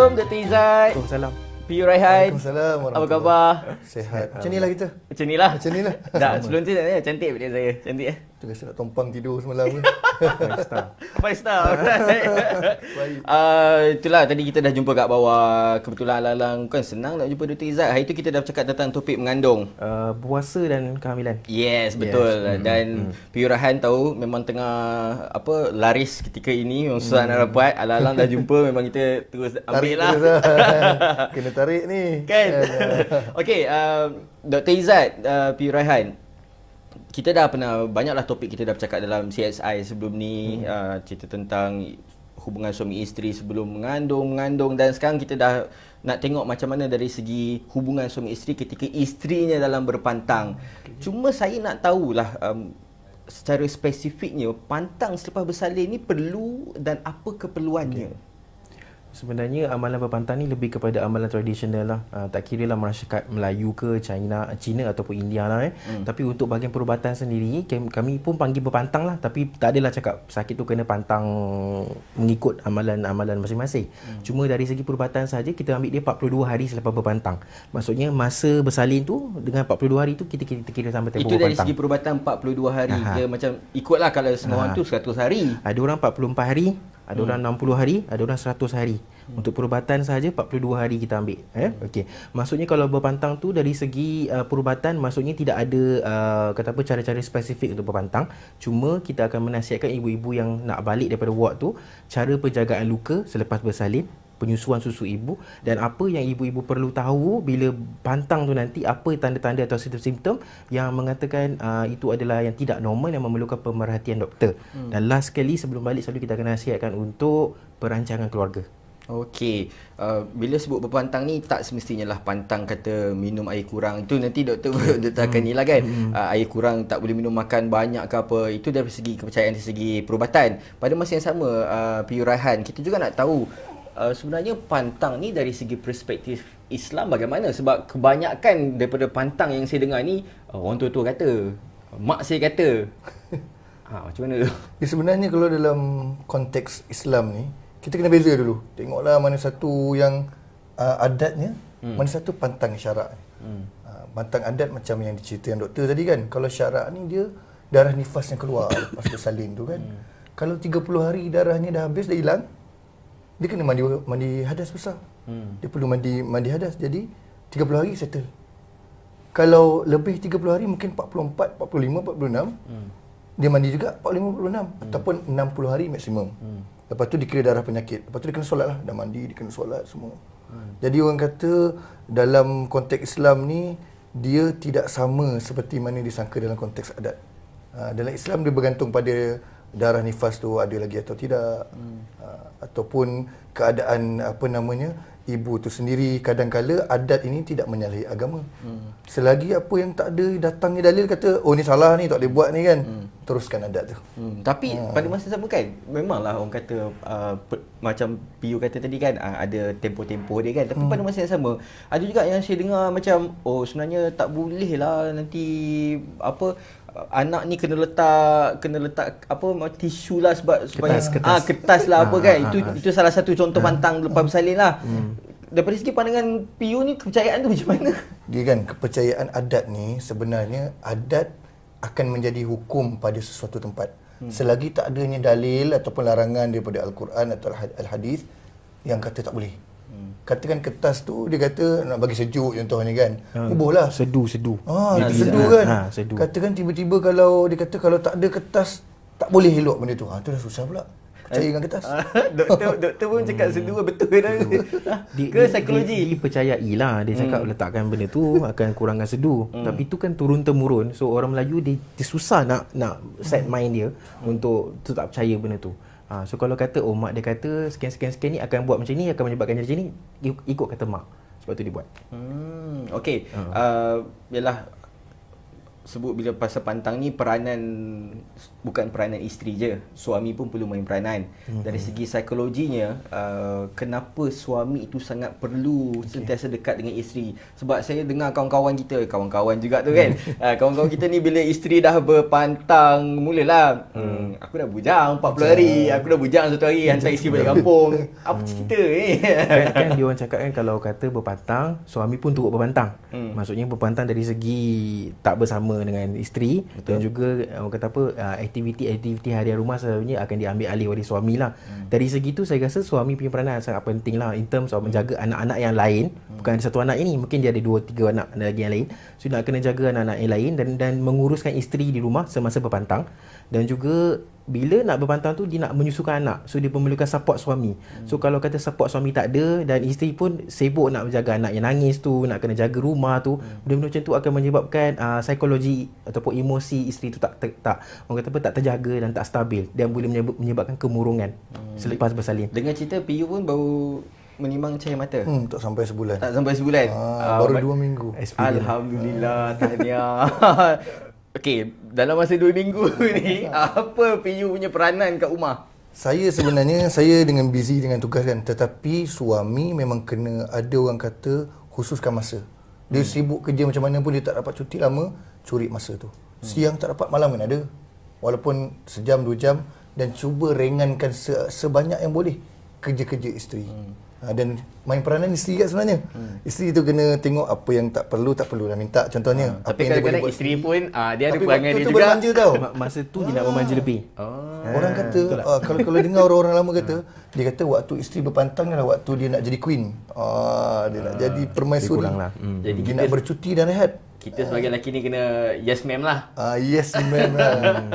Assalamualaikum Dr. Izzat Assalamualaikum P. Raihan Waalaikumsalam Apa khabar? Sehat Macam ni lah kita Macam ni lah Macam ni lah Dah sebelum tu cantik, cantik dia saya Cantik eh Tengah saya nak tompang tidur semalam ni. Five star. Five star. Baik. Uh, itulah tadi kita dah jumpa kat bawah. Kebetulan Alalang kan senang nak jumpa Dr. Izzat. Hari tu kita dah cakap tentang topik mengandung. Uh, ah, buasa dan kehamilan. Yes, betul. Yes. Hmm, dan mm. Piyurahan tahu memang tengah apa laris ketika ini. Memang susah mm. nak dapat. Alalang dah jumpa. Memang kita terus ambil lah. Terus, lah. kena tarik ni. Kan? okay. Uh, Dr. Izzat, uh, ah, Piyurahan kita dah pernah banyaklah topik kita dah bercakap dalam CSI sebelum ni hmm. uh, cerita tentang hubungan suami isteri sebelum mengandung mengandung dan sekarang kita dah nak tengok macam mana dari segi hubungan suami isteri ketika isterinya dalam berpantang. Okay. Hmm. Cuma saya nak tahulah um, secara spesifiknya pantang selepas bersalin ni perlu dan apa keperluannya. Okay sebenarnya amalan berpantang ni lebih kepada amalan tradisional lah. Uh, tak kira lah masyarakat Melayu ke China, China ataupun India lah eh. Hmm. Tapi untuk bahagian perubatan sendiri, kami pun panggil berpantang lah. Tapi tak adalah cakap sakit tu kena pantang mengikut amalan-amalan masing-masing. Hmm. Cuma dari segi perubatan saja kita ambil dia 42 hari selepas berpantang. Maksudnya masa bersalin tu dengan 42 hari tu kita kira, kita kira sampai tempoh berpantang. Itu dari segi perubatan 42 hari. Aha. Dia macam ikutlah kalau semua orang tu 100 hari. Ada ah, orang 44 hari, ada orang hmm. 60 hari ada orang 100 hari hmm. untuk perubatan saja 42 hari kita ambil eh okey maksudnya kalau berpantang tu dari segi uh, perubatan maksudnya tidak ada uh, kata apa cara-cara spesifik untuk berpantang cuma kita akan menasihatkan ibu-ibu yang nak balik daripada ward tu cara penjagaan luka selepas bersalin penyusuan susu ibu dan apa yang ibu-ibu perlu tahu bila pantang tu nanti apa tanda-tanda atau simptom-simptom yang mengatakan uh, itu adalah yang tidak normal yang memerlukan pemerhatian doktor. Hmm. Dan last sekali sebelum balik selalu kita akan nasihatkan untuk perancangan keluarga. Okey, uh, bila sebut berpantang ni tak semestinya lah pantang kata minum air kurang itu nanti doktor doktor akan hmm. nilai kan uh, air kurang tak boleh minum makan banyak ke apa itu dari segi kepercayaan dari segi perubatan pada masa yang sama uh, Raihan, kita juga nak tahu uh, sebenarnya pantang ni dari segi perspektif Islam bagaimana? Sebab kebanyakan daripada pantang yang saya dengar ni uh, orang tua-tua kata, mak saya kata. ha, macam mana tu? Ya, sebenarnya kalau dalam konteks Islam ni, kita kena beza dulu. Tengoklah mana satu yang uh, adatnya, hmm. mana satu pantang syarak. Hmm. Uh, pantang adat macam yang diceritakan doktor tadi kan. Kalau syarak ni dia darah nifas yang keluar lepas bersalin tu kan. Hmm. Kalau 30 hari darahnya dah habis, dah hilang, hmm dia kena mandi mandi hadas besar. Hmm. Dia perlu mandi mandi hadas. Jadi 30 hari settle. Kalau lebih 30 hari mungkin 44, 45, 46. Hmm. Dia mandi juga 45, 46 hmm. ataupun 60 hari maksimum. Hmm. Lepas tu dikira darah penyakit. Lepas tu dia kena solat lah. Dah mandi, dia kena solat semua. Hmm. Jadi orang kata dalam konteks Islam ni dia tidak sama seperti mana disangka dalam konteks adat. Ha, dalam Islam dia bergantung pada darah nifas tu ada lagi atau tidak hmm. Ah, ataupun keadaan apa namanya ibu tu sendiri kadang kadangkala adat ini tidak menyalahi agama hmm. selagi apa yang tak ada datangnya dalil kata oh ni salah ni tak boleh buat ni kan hmm. teruskan adat tu hmm. tapi hmm. pada masa sama kan memanglah orang kata uh, ah, per, macam PU kata tadi kan uh, ada tempo-tempo dia kan tapi hmm. pada masa yang sama ada juga yang saya dengar macam oh sebenarnya tak boleh lah nanti apa anak ni kena letak kena letak apa tisu lah sebab supaya kertas, kertas. ah kertas lah apa ah, kan ah, itu ah. itu salah satu contoh pantang lepas bersalin lah hmm. daripada segi pandangan PU ni kepercayaan tu macam mana dia kan kepercayaan adat ni sebenarnya adat akan menjadi hukum pada sesuatu tempat hmm. selagi tak adanya dalil ataupun larangan daripada al-Quran atau al-hadis yang kata tak boleh katakan kertas tu dia kata nak bagi sejuk contohnya kan hmm. Ha. ubuh lah sedu sedu ha, ah, sedu kan ha, sedu. katakan tiba-tiba kalau dia kata kalau tak ada kertas tak boleh elok benda tu ha, tu dah susah pula percaya dengan kertas ah, doktor doktor pun cakap hmm. sedu betul kan dia, ke psikologi dia, dia percayai lah dia cakap hmm. letakkan benda tu akan kurangkan sedu hmm. tapi tu kan turun temurun so orang Melayu dia, dia susah nak nak set mind dia hmm. untuk tu tak percaya benda tu Ha, so kalau kata oh mak dia kata sekian sekian sekian ni akan buat macam ni akan menyebabkan macam ni ikut kata mak sebab tu dibuat. Hmm okey. uh. uh, yalah sebut bila pasal pantang ni peranan bukan peranan isteri je suami pun perlu main peranan mm-hmm. dari segi psikologinya uh, kenapa suami itu sangat perlu okay. sentiasa dekat dengan isteri sebab saya dengar kawan-kawan kita kawan-kawan juga tu kan uh, kawan-kawan kita ni bila isteri dah berpantang mulalah mm. aku dah bujang 40 Bujang. hari aku dah bujang satu hari hmm. hantar isteri balik kampung apa hmm. cerita ni? kan, kan dia orang cakap kan kalau kata berpantang suami pun turut berpantang mm. maksudnya berpantang dari segi tak bersama dengan isteri Betul. dan juga eh, orang kata apa aktiviti-aktiviti eh, harian rumah selalunya akan diambil alih oleh suami lah. Hmm. Dari segi tu saya rasa suami punya peranan sangat penting lah in terms of menjaga hmm. anak-anak yang lain hmm. bukan ada satu anak ini mungkin dia ada dua tiga anak lagi yang lain so nak kena jaga anak-anak yang lain dan dan menguruskan isteri di rumah semasa berpantang dan juga bila nak berpantang tu dia nak menyusukan anak so dia memerlukan support suami hmm. so kalau kata support suami tak ada dan isteri pun sibuk nak menjaga anak yang nangis tu nak kena jaga rumah tu hmm. benda-benda macam tu akan menyebabkan uh, psikologi ataupun emosi isteri tu tak ter, tak orang kata apa tak terjaga dan tak stabil dan boleh menyebabkan kemurungan hmm. selepas bersalin dengan cerita PU pun baru menimbang cahaya mata hmm, tak sampai sebulan tak sampai sebulan ah, uh, baru 2 ah, minggu experience. Alhamdulillah tahniah Okey, dalam masa dua minggu ni, ya. apa PU punya peranan kat rumah? Saya sebenarnya, saya dengan busy dengan tugas kan. Tetapi suami memang kena ada orang kata khususkan masa. Dia hmm. sibuk kerja macam mana pun, dia tak dapat cuti lama, curi masa tu. Hmm. Siang tak dapat, malam kan ada. Walaupun sejam, dua jam. Dan cuba ringankan se- sebanyak yang boleh kerja-kerja isteri. Hmm. Ha, dan main peranan isteri kat sebenarnya. Hmm. Isteri tu kena tengok apa yang tak perlu, tak perlu nak lah minta contohnya. Hmm. Apa tapi yang dia boleh isteri pun uh, dia ada kurangan dia juga. Tapi tu Masa tu dia nak memanja lebih. Oh. Orang kata, uh, kalau kalau dengar orang-orang lama kata, dia kata waktu isteri berpantang adalah waktu dia nak jadi queen. Uh, dia nak jadi permaisuri. Lah. hmm. jadi dia kita, nak bercuti dan rehat. Kita sebagai uh, lelaki ni kena yes ma'am lah. Uh, yes ma'am lah. Hmm.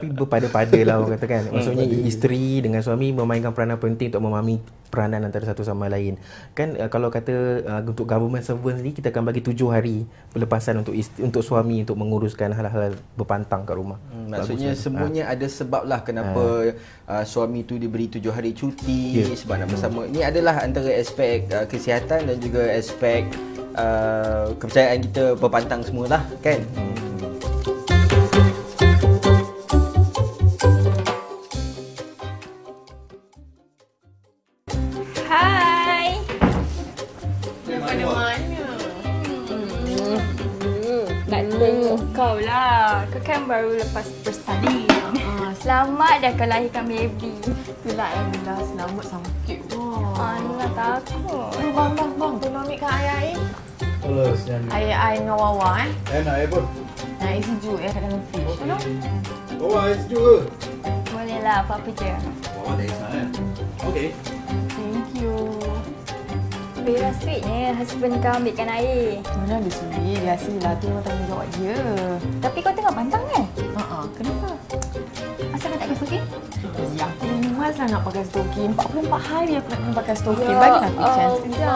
tapi berpada-pada lah orang kata kan. Hmm, Maksudnya isteri dengan suami memainkan peranan penting untuk memahami peranan antara satu sama lain lain. Kan uh, kalau kata uh, untuk government servant ni kita akan bagi tujuh hari pelepasan untuk isti- untuk suami untuk menguruskan hal-hal berpantang kat rumah. Hmm, maksudnya Bagus, semuanya ha. ada sebab lah kenapa ha. uh, suami tu diberi tujuh hari cuti yeah. sebab nak bersama. Ini adalah antara aspek uh, kesihatan dan juga aspek uh, kepercayaan kita berpantang semualah kan. Hmm. dekat mm. telinga kau lah. Kau kan baru lepas bersalin. Uh, selamat dah kau lahirkan baby. Itulah yang dah selamat sakit. Oh. Ah, ni lah takut. Oh, bang, bang, bang. tu ambil kat air air. Terus. Air air dengan Wawa eh. Eh, nak air pun. air sejuk ya, kat dalam fish. Okay. Tolong. Wawa, air sejuk ke? Boleh lah, apa-apa je. Wawa dah isap eh. Okey. Bira lah sweetnya eh. husband kau ambilkan air. Mana ada sendiri. Biasalah tu orang tanggungjawab dia. Tapi kau tengah pantang kan? Eh. Haa, kenapa? Asal kau tak pakai stokin? Ya, aku memanglah nak pakai stokin. 44 hari aku nak kena pakai stokin. Ya. Bagi aku oh, chance. Ya.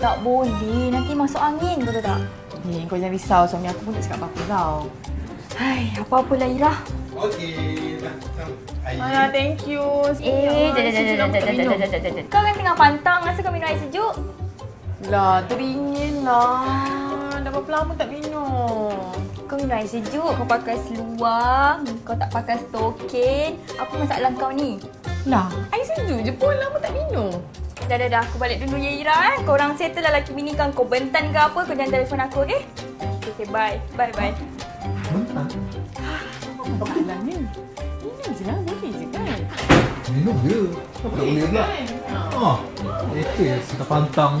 Tak boleh. Nanti masuk angin, kau tak? Ni, eh, kau jangan risau. Suami aku pun tak cakap apa-apa tau. Hai, apa-apalah Irah. Okey. Ah, thank you. Eh, jangan jangan jangan jangan jangan jangan jangan. Kau kan tengah pantang, rasa lah, kau minum air sejuk? Lah, teringin lah. Dah berapa lama tak minum. Kau minum air sejuk, kau pakai seluar, kau tak pakai stokin. Apa masalah kau ni? Lah, air sejuk je pun lama tak minum. Dah, dah, dah. Aku balik dulu, Ya Ira. Eh. Kau orang settle lah laki bini Kau bentan ke apa, kau jangan telefon aku, okey? Eh. Okey, bye. Bye, bye. Bentan? Minum je lah, boleh je kan? Minum je. Tak boleh pula. Ha. Itu yang kita pantang.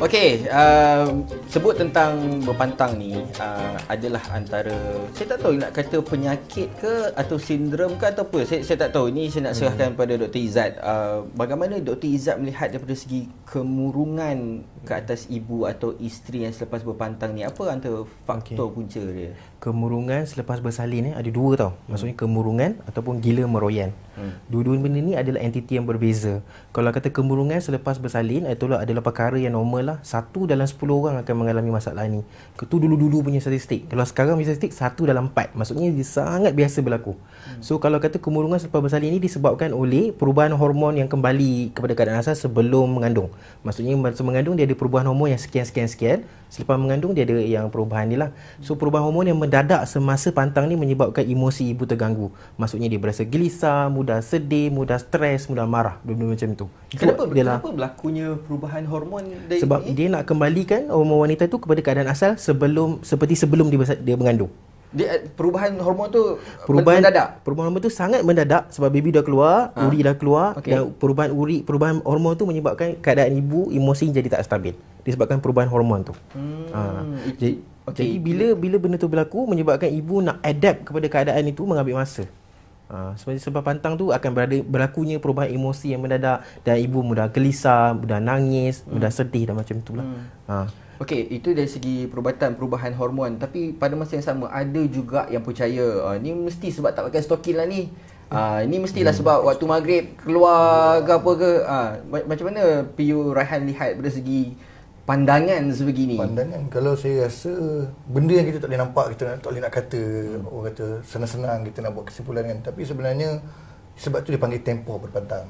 Okey, uh, sebut tentang berpantang ni uh, adalah antara saya tak tahu nak kata penyakit ke atau sindrom ke atau apa. Saya saya tak tahu. Ini saya nak serahkan hmm. pada Dr. Izzat. Uh, bagaimana Dr. Izzat melihat daripada segi kemurungan ke atas ibu atau isteri yang selepas berpantang ni apa antara faktor okay. punca dia kemurungan selepas bersalin ni eh, ada dua tau maksudnya kemurungan ataupun gila meroyan hmm. dua-dua benda ni adalah entiti yang berbeza kalau kata kemurungan selepas bersalin itulah adalah perkara yang normal lah satu dalam sepuluh orang akan mengalami masalah ni itu dulu-dulu punya statistik kalau sekarang punya statistik satu dalam empat. maksudnya dia sangat biasa berlaku hmm. so kalau kata kemurungan selepas bersalin ni disebabkan oleh perubahan hormon yang kembali kepada keadaan asal sebelum mengandung maksudnya masa mengandung dia ada perubahan hormon yang sekian-sekian-sekian. Selepas mengandung, dia ada yang perubahan ni lah. So, perubahan hormon yang mendadak semasa pantang ni menyebabkan emosi ibu terganggu. Maksudnya, dia berasa gelisah, mudah sedih, mudah stres, mudah marah. benda macam tu. Kenapa, so, lah. kenapa berlakunya perubahan hormon dari Sebab ini? dia nak kembalikan hormon wanita tu kepada keadaan asal sebelum seperti sebelum dia, dia mengandung. Dia, eh, perubahan hormon tu perubahan, mendadak. Perubahan hormon tu sangat mendadak sebab baby dah keluar, ha. uri dah keluar okay. dan perubahan uri, perubahan hormon tu menyebabkan keadaan ibu emosi jadi tak stabil disebabkan perubahan hormon tu. Hmm. Ha. Jadi, okay. jadi bila bila benda tu berlaku menyebabkan ibu nak adapt kepada keadaan itu mengambil masa. Ha, sebab pantang tu akan berada berlakunya perubahan emosi yang mendadak dan ibu mudah gelisah, mudah nangis, hmm. mudah sedih dan macam itulah. Hmm. Ha. Okey, itu dari segi perubatan, perubahan hormon. Tapi pada masa yang sama, ada juga yang percaya, uh, ni mesti sebab tak pakai stokin lah ni. Uh, ni mestilah hmm. sebab waktu maghrib keluar hmm. ke apa ke. Uh, macam mana PU Raihan lihat dari segi pandangan sebegini? Pandangan, kalau saya rasa benda yang kita tak boleh nampak, kita tak boleh nak kata. Hmm. Orang kata senang-senang kita nak buat kesimpulan kan. Tapi sebenarnya sebab tu dipanggil tempo tempoh berpantang.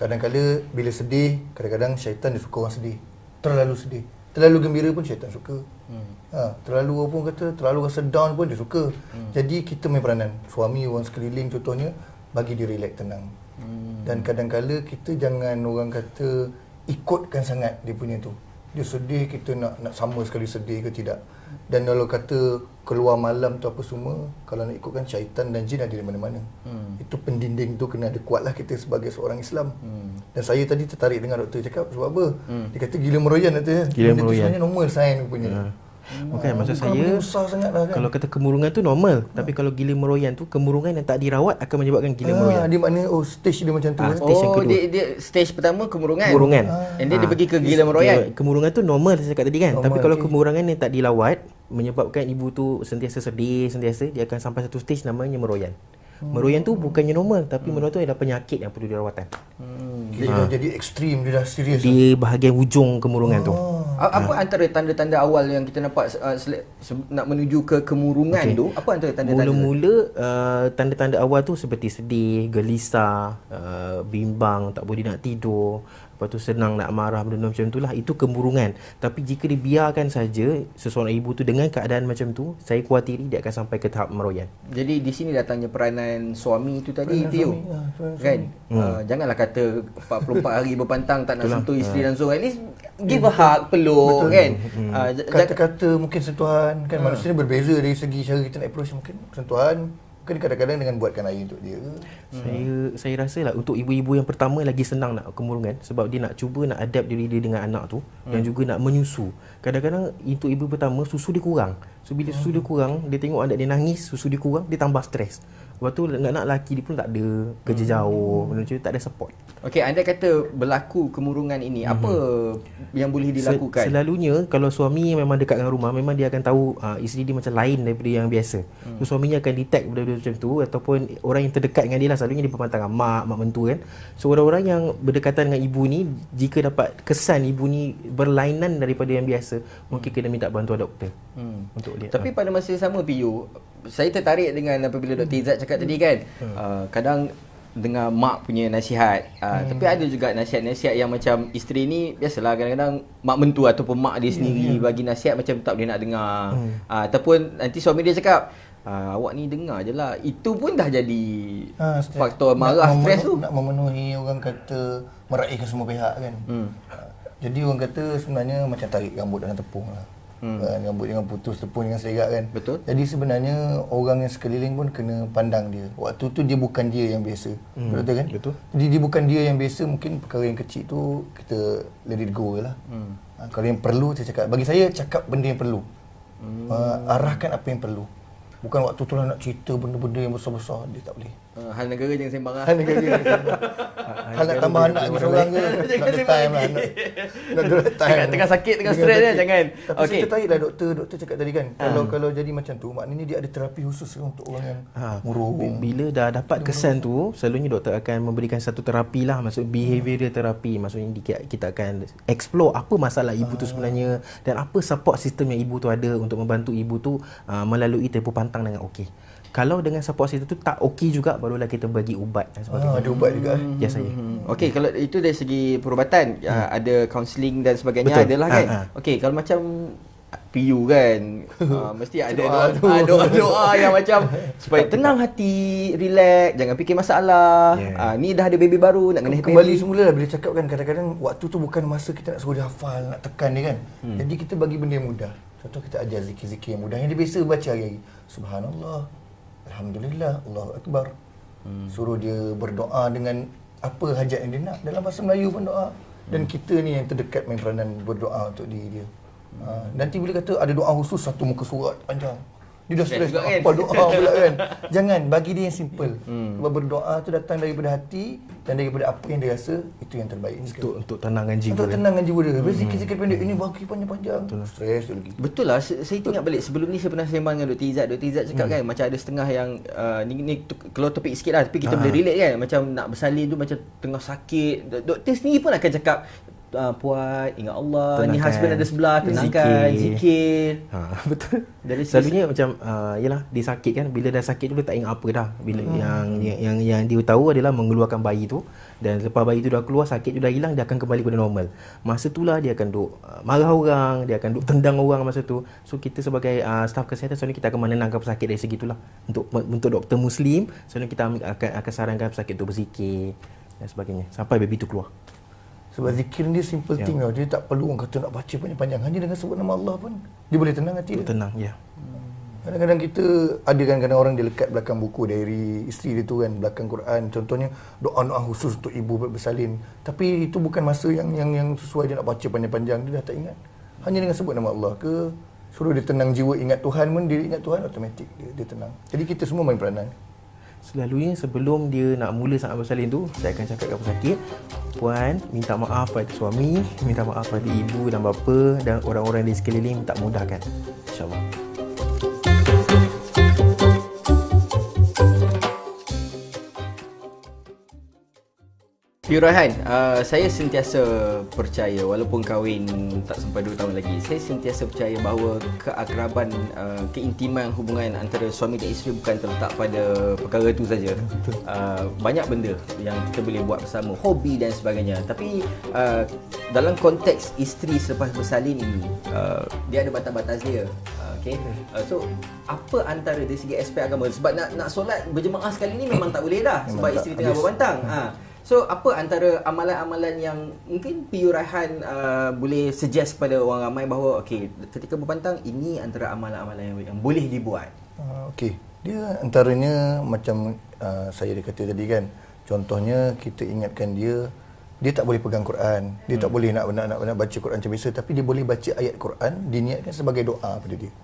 Kadang-kadang bila sedih, kadang-kadang syaitan dia suka orang sedih. Terlalu sedih terlalu gembira pun syaitan suka. Hmm. Ha, terlalu pun kata, terlalu rasa down pun dia suka. Hmm. Jadi kita main peranan. Suami orang sekeliling contohnya, bagi dia relax tenang. Hmm. Dan kadang-kala kita jangan orang kata ikutkan sangat dia punya tu. Dia sedih kita nak nak sama sekali sedih ke tidak dan kalau kata keluar malam tu apa semua kalau nak ikutkan syaitan dan jin ada di mana-mana hmm. itu pendinding tu kena ada kuatlah kita sebagai seorang Islam hmm. dan saya tadi tertarik dengan doktor cakap sebab apa hmm. dia kata gila meroyan kata ya. gila meroyan sebenarnya normal sign rupanya yeah. Ha. Hmm. Bukan maksud saya lah kan? Kalau kata kemurungan tu normal ha. Tapi kalau gila meroyan tu Kemurungan yang tak dirawat Akan menyebabkan gila ha. meroyan Dia maknanya Oh stage dia macam tu ha. stage Oh yang kedua. Dia, dia stage pertama kemurungan Kemurungan ha. And then ha. dia pergi ke gila meroyan Kemurungan tu normal Saya cakap tadi kan normal, Tapi kalau okay. kemurungan yang tak dirawat Menyebabkan ibu tu Sentiasa sedih Sentiasa Dia akan sampai satu stage Namanya meroyan Hmm. Meroyan tu bukannya normal tapi hmm. meroyan tu adalah penyakit yang perlu dirawatan. Hmm. Dia ha. dah jadi ekstrim, dia dah serius. Di lah. bahagian hujung kemurungan oh. tu. Ah. Apa ha. antara tanda-tanda awal yang kita nampak uh, sele- se- nak menuju ke kemurungan okay. tu? Apa antara tanda-tanda? Mula-mula uh, tanda-tanda awal tu seperti sedih, gelisah, uh, bimbang, tak boleh nak tidur, Lepas tu senang nak marah benda macam tu lah, itu kemurungan. Tapi jika dibiarkan saja seseorang ibu tu dengan keadaan macam tu, saya khuatir dia akan sampai ke tahap meroyan. Jadi di sini datangnya peranan suami itu tadi peranan itu. Ah, suami. Kan? Hmm. Uh, janganlah kata 44 hari berpantang tak nak sentuh isteri ah. dan suami. At least give a hug, peluk Betul. kan. Hmm. Uh, Kata-kata mungkin sentuhan kan hmm. manusia berbeza dari segi cara kita nak approach mungkin sentuhan Mungkin kadang-kadang dengan buatkan air untuk dia. Hmm. Saya saya rasa lah untuk ibu-ibu yang pertama lagi senang nak kemurungan sebab dia nak cuba nak adapt diri dia dengan anak tu hmm. dan juga nak menyusu. Kadang-kadang untuk ibu pertama susu dia kurang. So bila susu dia hmm. kurang, dia tengok anak dia nangis, susu dia kurang, dia tambah stres. Lepas tu anak-anak lelaki dia pun tak ada kerja hmm. jauh, macam tu tak ada support. Okey, anda kata berlaku kemurungan ini, hmm. apa yang boleh dilakukan? Sel- selalunya kalau suami memang dekat dengan rumah, memang dia akan tahu uh, isteri dia macam lain daripada yang biasa. Hmm. So, suaminya akan detect benda-benda macam tu ataupun orang yang terdekat dengan dia lah selalunya dia pemantang mak, mak mentua kan. So orang-orang yang berdekatan dengan ibu ni jika dapat kesan ibu ni berlainan daripada yang biasa, hmm. mungkin kena minta bantuan doktor. Hmm. Untuk dia. Tapi ah. pada masa yang sama PU saya tertarik dengan apabila Dr. Hmm. Izzat cakap tadi hmm. kan hmm. uh, Kadang dengar mak punya nasihat uh, hmm. Tapi ada juga nasihat-nasihat yang macam Isteri ni biasalah kadang-kadang Mak mentua ataupun mak dia ya, sendiri yeah, bagi nasihat Macam tak boleh nak dengar hmm. uh, Ataupun nanti suami dia cakap uh, Awak ni dengar je lah Itu pun dah jadi uh, faktor marah, nak stres tu Nak memenuhi orang kata Meraihkan semua pihak kan hmm. uh, Jadi orang kata sebenarnya macam tarik rambut dalam tepung lah hmm. uh, rambut jangan putus tepung jangan serigak kan betul jadi sebenarnya orang yang sekeliling pun kena pandang dia waktu tu dia bukan dia yang biasa hmm. betul kan betul jadi dia bukan dia yang biasa mungkin perkara yang kecil tu kita let it go lah hmm. uh, kalau yang perlu saya cakap bagi saya cakap benda yang perlu hmm. uh, arahkan apa yang perlu bukan waktu tu lah nak cerita benda-benda yang besar-besar dia tak boleh Eh, hal negara jangan sembang lah. Hal negara jangan sembang. Hal nak tambah anak lagi seorang ke. Jangan ada time lah. Nak ada time. Tengah sakit, tengah stress lah. Jangan. Tapi okay. saya tertarik lah doktor. Doktor cakap tadi kan. Ah. Kalau kalau jadi macam tu, maknanya dia ada terapi khusus untuk orang yang ah, murung Bila dah dapat kesan tu, selalunya doktor akan memberikan satu terapi lah. Maksud behavioral hmm. terapi. Maksudnya kita akan explore apa masalah ibu tu ah. sebenarnya. Dan apa support sistem yang ibu tu ada untuk membantu ibu tu melalui tempoh pantang dengan okey kalau dengan support system tu tak okey juga barulah kita bagi ubat dan sebagainya. Ah, ada ubat juga. Ya saya. Okey kalau itu dari segi perubatan ya, hmm. ada counselling dan sebagainya Betul. adalah kan. Ah, ah. Okey kalau macam PU kan uh, mesti ada doa doa, doa, doa yang macam supaya tenang hati, relax, jangan fikir masalah. Yeah. Uh, ni dah ada baby baru nak kena kembali semula lah bila cakap kan kadang-kadang waktu tu bukan masa kita nak suruh dia hafal, nak tekan dia kan. Hmm. Jadi kita bagi benda yang mudah. Contoh kita ajar zikir-zikir yang mudah yang dia biasa baca hari-hari. Subhanallah, Alhamdulillah, Allahu Akbar. Hmm. Suruh dia berdoa dengan apa hajat yang dia nak. Dalam bahasa Melayu pun doa. Dan hmm. kita ni yang terdekat main peranan berdoa untuk diri dia. Hmm. Ha, nanti bila kata ada doa khusus, satu muka surat panjang. Dia dah stress kan? apa doa pula kan. Jangan bagi dia yang simple. Hmm. berdoa tu datang daripada hati dan daripada apa yang dia rasa itu yang terbaik. Untuk sekali. untuk tenangkan jiwa. Untuk tenangkan jiwa dia. Hmm. Zikir-zikir pendek ini bagi panjang-panjang. Betul lah. Stress tu lagi. Betul lah. Saya, saya ingat balik sebelum ni saya pernah sembang dengan Dr. Izzat. Dr. Izzat cakap hmm. kan macam ada setengah yang uh, ni, ni keluar topik sikit lah tapi kita ha. boleh relate kan. Macam nak bersalin tu macam tengah sakit. Doktor sendiri pun akan cakap uh, ah, puat ingat Allah tenangkan. ni husband ada sebelah tenangkan zikir, zikir. ha betul dari selalunya sisi. macam uh, yalah dia sakit kan bila dah sakit dulu tak ingat apa dah bila hmm. yang, yang yang yang dia tahu adalah mengeluarkan bayi tu dan lepas bayi tu dah keluar sakit tu dah hilang dia akan kembali kepada normal masa itulah dia akan duk uh, marah orang dia akan duk tendang orang masa tu so kita sebagai uh, staf kesihatan selalunya kita akan menenangkan pesakit dari segitulah untuk untuk doktor muslim selalunya kita akan akan sarankan pesakit tu berzikir dan sebagainya sampai baby tu keluar sebab hmm. zikir ni simple yeah. thing tau. Dia tak perlu orang kata nak baca panjang-panjang. Hanya dengan sebut nama Allah pun. Dia boleh tenang hati. Dia tenang, ya. Yeah. Hmm. Kadang-kadang kita, ada kadang-kadang orang dia lekat belakang buku dari isteri dia tu kan. Belakang Quran. Contohnya, doa-doa khusus untuk ibu bersalin. Tapi itu bukan masa yang yang yang sesuai dia nak baca panjang-panjang. Dia dah tak ingat. Hanya dengan sebut nama Allah ke... Suruh dia tenang jiwa ingat Tuhan pun dia ingat Tuhan automatik dia, dia tenang. Jadi kita semua main peranan. Selalunya sebelum dia nak mula sangat bersalin tu Saya akan cakap kepada sakit Puan minta maaf pada suami Minta maaf pada ibu dan bapa Dan orang-orang di sekeliling tak mudahkan InsyaAllah Yurahan, uh, saya sentiasa percaya walaupun kahwin tak sampai 2 tahun lagi Saya sentiasa percaya bahawa keakraban, uh, keintiman hubungan antara suami dan isteri bukan terletak pada perkara itu saja uh, Banyak benda yang kita boleh buat bersama, hobi dan sebagainya Tapi uh, dalam konteks isteri selepas bersalin ini, uh, dia ada batas-batas dia uh, Okay. Uh, so apa antara dari segi aspek agama sebab nak nak solat berjemaah sekali ni memang tak boleh dah sebab isteri tengah berbantang hmm. ah. So apa antara amalan-amalan yang mungkin PU Raihan uh, boleh suggest kepada orang ramai bahawa okay ketika berpantang ini antara amalan-amalan yang, yang boleh dibuat. Uh, okey. Dia antaranya macam uh, saya dah kata tadi kan. Contohnya kita ingatkan dia dia tak boleh pegang Quran, dia hmm. tak boleh nak nak nak, nak baca Quran macam biasa tapi dia boleh baca ayat Quran diniatkan sebagai doa pada dia.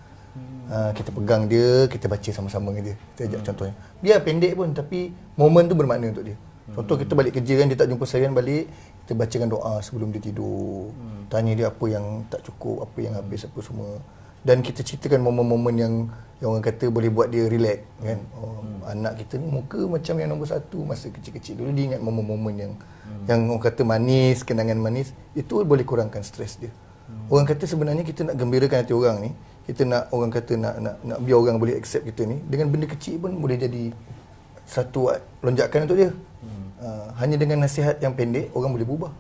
Uh, kita pegang dia, kita baca sama-sama dengan dia. Kita ajak hmm. contohnya. Dia pendek pun tapi momen tu bermakna untuk dia. Contoh kita balik kerja kan dia tak jumpa saya kan, balik, kita bacakan doa sebelum dia tidur. Hmm. Tanya dia apa yang tak cukup, apa yang hmm. habis apa semua. Dan kita ceritakan momen-momen yang yang orang kata boleh buat dia relax kan. Hmm. Oh, hmm. Anak kita ni muka macam yang nombor satu masa kecil-kecil dulu dia ingat momen-momen yang hmm. yang orang kata manis, kenangan manis, itu boleh kurangkan stres dia. Hmm. Orang kata sebenarnya kita nak gembirakan hati orang ni, kita nak orang kata nak nak nak biar orang boleh accept kita ni dengan benda kecil pun boleh jadi satu lonjakan untuk dia. Ah, hanya dengan nasihat yang pendek orang boleh berubah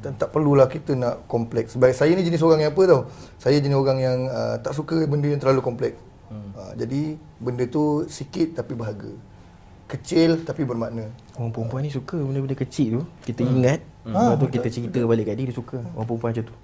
dan tak perlulah kita nak kompleks sebab saya ni jenis orang yang apa tau saya jenis orang yang uh, tak suka benda yang terlalu kompleks hmm. uh, jadi benda tu sikit tapi bahagia, kecil tapi bermakna orang perempuan uh. ni suka benda-benda kecil tu kita hmm. ingat hmm. lepas tu kita cerita balik kat dia dia suka orang perempuan macam tu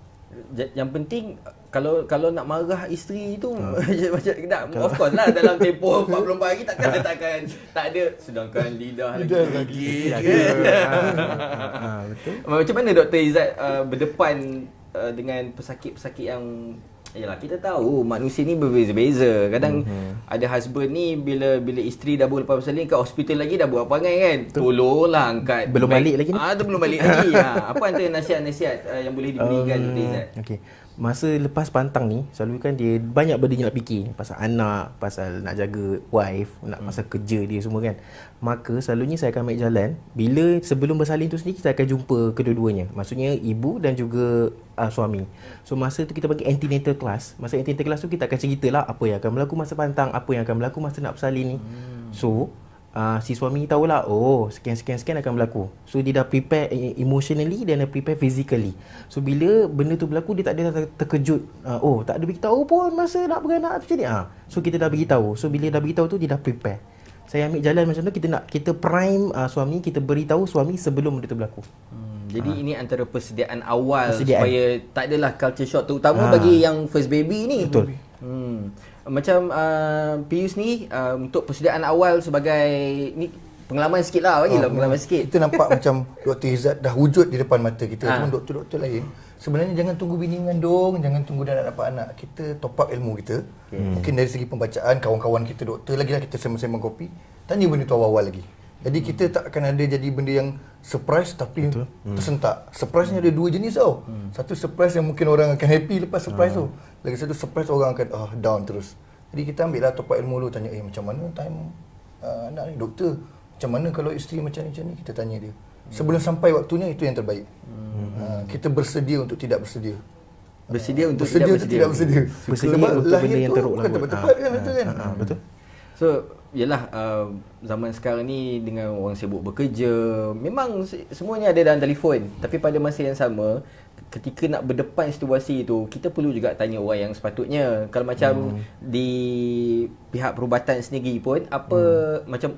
yang penting kalau kalau nak marah isteri tu ah. macam macam tak of course lah dalam tempoh 44 hari takkan ah. tak akan tak ada sedangkan lidah lagi ah. betul. Macam mana Dr. Izat uh, berdepan uh, dengan pesakit-pesakit yang Yalah, kita tahu manusia ni berbeza-beza. Kadang mm-hmm. ada husband ni bila bila isteri dah buat apa ni kat hospital lagi dah buat apa kan. Tolonglah angkat. Belum balik lagi ni. Ah, tu belum balik lagi. ha, apa antara nasihat-nasihat uh, yang boleh diberikan um, Okey masa lepas pantang ni selalu kan dia banyak benda nak fikir pasal anak pasal nak jaga wife nak hmm. pasal kerja dia semua kan maka selalunya saya akan ambil jalan bila sebelum bersalin tu sendiri kita akan jumpa kedua-duanya maksudnya ibu dan juga uh, suami so masa tu kita bagi antenatal class masa antenatal class tu kita akan ceritalah apa yang akan berlaku masa pantang apa yang akan berlaku masa nak bersalin ni hmm. so uh, si suami tahu lah, oh scan scan scan akan berlaku so dia dah prepare eh, eh, emotionally dan dah prepare physically so bila benda tu berlaku dia tak ada terkejut uh, oh tak ada beritahu pun masa nak beranak macam ni uh. so kita dah beritahu so bila dah beritahu tu dia dah prepare saya ambil jalan macam tu kita nak kita prime uh, suami kita beritahu suami sebelum benda tu berlaku hmm, jadi uh. ini antara persediaan awal persediaan. supaya tak adalah culture shock terutama uh. bagi yang first baby ni betul hmm macam uh, PU sendiri uh, untuk persediaan awal sebagai ni pengalaman sikit lah bagi lah oh, pengalaman oh. sikit kita nampak macam Dr. Izzat dah wujud di depan mata kita ha. Uh. doktor-doktor lain sebenarnya jangan tunggu bini dong, jangan tunggu dah nak dapat anak kita top up ilmu kita hmm. mungkin dari segi pembacaan kawan-kawan kita doktor lagi lah kita sama-sama kopi tanya benda tu awal-awal lagi jadi hmm. kita tak akan ada jadi benda yang surprise tapi Betul. Hmm. tersentak. Hmm. Surprise-nya ada dua jenis tau. Hmm. Satu surprise yang mungkin orang akan happy lepas surprise hmm. tu. Lagi satu surprise orang akan ah, down terus. Jadi kita ambil lah topak ilmu dulu tanya eh macam mana time uh, ah, anak ni doktor macam mana kalau isteri macam ni macam ni kita tanya dia. Sebelum sampai waktunya itu yang terbaik. Hmm. Uh, kita bersedia untuk tidak bersedia. Bersedia untuk bersedia tidak bersedia. Untuk tidak bersedia. Bersedia Sebab untuk benda yang teruk lah. Tepat tepat kan betul kan? Ah, betul. So, yalah uh, zaman sekarang ni dengan orang sibuk bekerja, memang semuanya ada dalam telefon. Tapi pada masa yang sama, ketika nak berdepan situasi tu kita perlu juga tanya orang yang sepatutnya kalau macam hmm. di pihak perubatan sendiri pun apa hmm. macam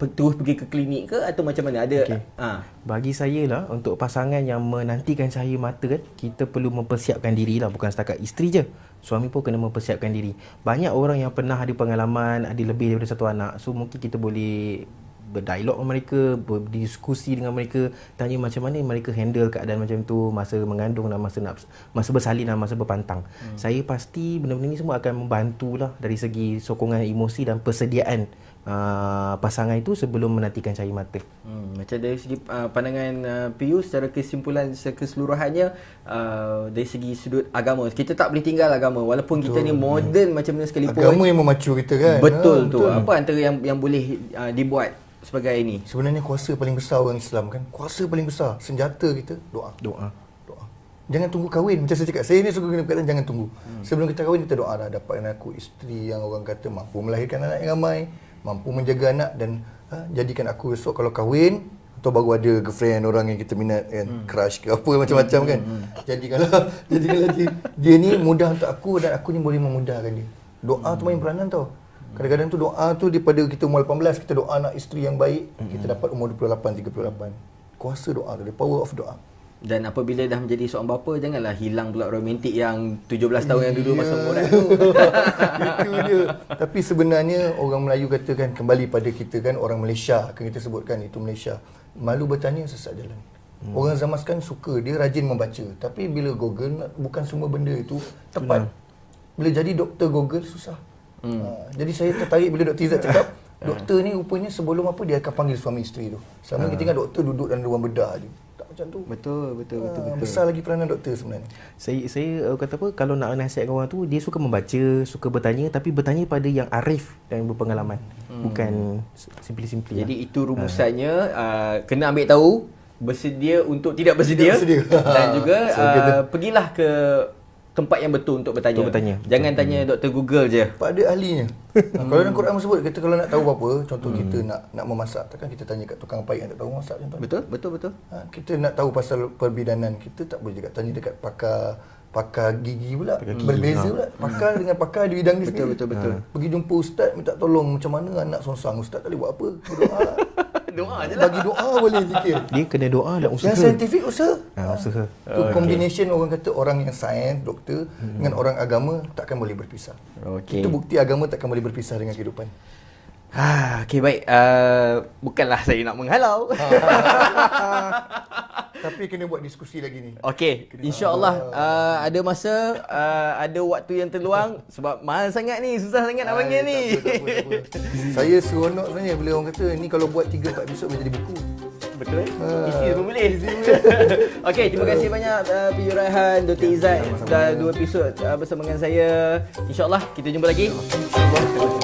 terus pergi ke klinik ke atau macam mana ada okay. ha. bagi saya lah untuk pasangan yang menantikan cahaya mata kan kita perlu mempersiapkan diri lah bukan setakat isteri je suami pun kena mempersiapkan diri banyak orang yang pernah ada pengalaman ada lebih daripada satu anak so mungkin kita boleh berdialog dengan mereka, berdiskusi dengan mereka, tanya macam mana mereka handle keadaan macam tu masa mengandung dan masa nak masa bersalin dan masa berpantang. Hmm. Saya pasti benda-benda ni semua akan membantulah dari segi sokongan emosi dan persediaan uh, pasangan itu sebelum menantikan cahaya mata. Hmm. macam dari segi uh, pandangan uh, ah, PU secara kesimpulan secara keseluruhannya uh, dari segi sudut agama kita tak boleh tinggal agama walaupun betul. kita ni modern hmm. macam mana sekalipun agama yang memacu kita kan betul ha, tu apa antara yang yang boleh uh, dibuat sebagai ini. Sebenarnya kuasa paling besar orang Islam kan. Kuasa paling besar, senjata kita doa. Doa. Doa. Jangan tunggu kahwin macam saya cakap. Saya ni suka kena perkataan jangan tunggu. Hmm. Sebelum kita kahwin kita doa lah dapatkan aku isteri yang orang kata mampu melahirkan anak yang ramai, mampu menjaga anak dan ha, jadikan aku esok kalau kahwin atau baru ada girlfriend orang yang kita minat kan hmm. crush ke apa macam-macam hmm. kan. Hmm. Jadi kalau jadi kalau dia, dia ni mudah untuk aku dan aku ni boleh memudahkan dia. Doa hmm. tu main peranan tau. Kadang-kadang tu doa tu daripada kita umur 18 kita doa nak isteri yang baik, mm-hmm. kita dapat umur 28 38. Kuasa doa tu, the power of doa. Dan apabila dah menjadi seorang bapa janganlah hilang pula romantik yang 17 tahun yeah. yang dulu masa muda tu. Itu dia. Tapi sebenarnya orang Melayu katakan kembali pada kita kan orang Malaysia, kan kita sebutkan itu Malaysia. Malu bertanya sesat jalan. Hmm. Orang zaman kan sekarang suka dia rajin membaca, tapi bila Google bukan semua benda itu tepat. Bila jadi doktor Google susah. Hmm. Uh, jadi saya tertarik bila Dr. Izzat cakap, doktor ni rupanya sebelum apa dia akan panggil suami isteri tu. Sama ha. Ah. kita ingat doktor duduk dalam ruang bedah je. macam tu. Betul, betul, ha, betul, ah, betul. Besar lagi peranan doktor sebenarnya. Saya saya uh, kata apa, kalau nak nasihatkan orang tu, dia suka membaca, suka bertanya tapi bertanya pada yang arif dan berpengalaman. Hmm. Bukan simple-simple. Jadi lah. itu rumusannya, ha. uh, kena ambil tahu, bersedia untuk tidak bersedia. Tidak bersedia. dan juga, so, uh, pergilah ke tempat yang betul untuk bertanya. Untuk bertanya. Jangan betul. tanya hmm. Dr. Google je. Pada ahlinya. Hmm. Kalau dalam Quran sebut, kita kalau nak tahu apa-apa, contoh hmm. kita nak nak memasak, takkan kita tanya kat tukang pai yang tak tahu masak contoh. Betul, betul, betul. Ha, kita nak tahu pasal perbidanan, kita tak boleh juga tanya dekat pakar pakar gigi pula pakar gigi, berbeza ha. pula hmm. pakar dengan pakar di bidang dia betul, betul betul betul ha. pergi jumpa ustaz minta tolong macam mana anak sonsang ustaz tak boleh buat apa berdoa doa je lah. Bagi doa boleh zikir. Dia kena doa dan lah, usaha. Yang saintifik usaha. Ha, usaha. Itu ah, okay. combination orang kata orang yang sains, doktor hmm. dengan orang agama takkan boleh berpisah. Okay. Itu bukti agama takkan boleh berpisah dengan kehidupan. Ha, okay, baik. Uh, bukanlah saya nak menghalau. Ha. Tapi kena buat diskusi lagi ni. Okay. InsyaAllah oh. uh, ada masa, uh, ada waktu yang terluang. Sebab mahal sangat ni. Susah sangat nak panggil ni. Tak apa, tak apa, tak apa. saya seronok sebenarnya bila orang kata ni kalau buat 3-4 episod boleh jadi buku. Betul. Ha. Isi pun boleh. Okey, terima kasih ha. banyak uh, PJ Raihan, Dr. Ya, Izzat dah dua episod uh, bersama dengan saya. Insya Allah kita jumpa lagi. Ya, InsyaAllah.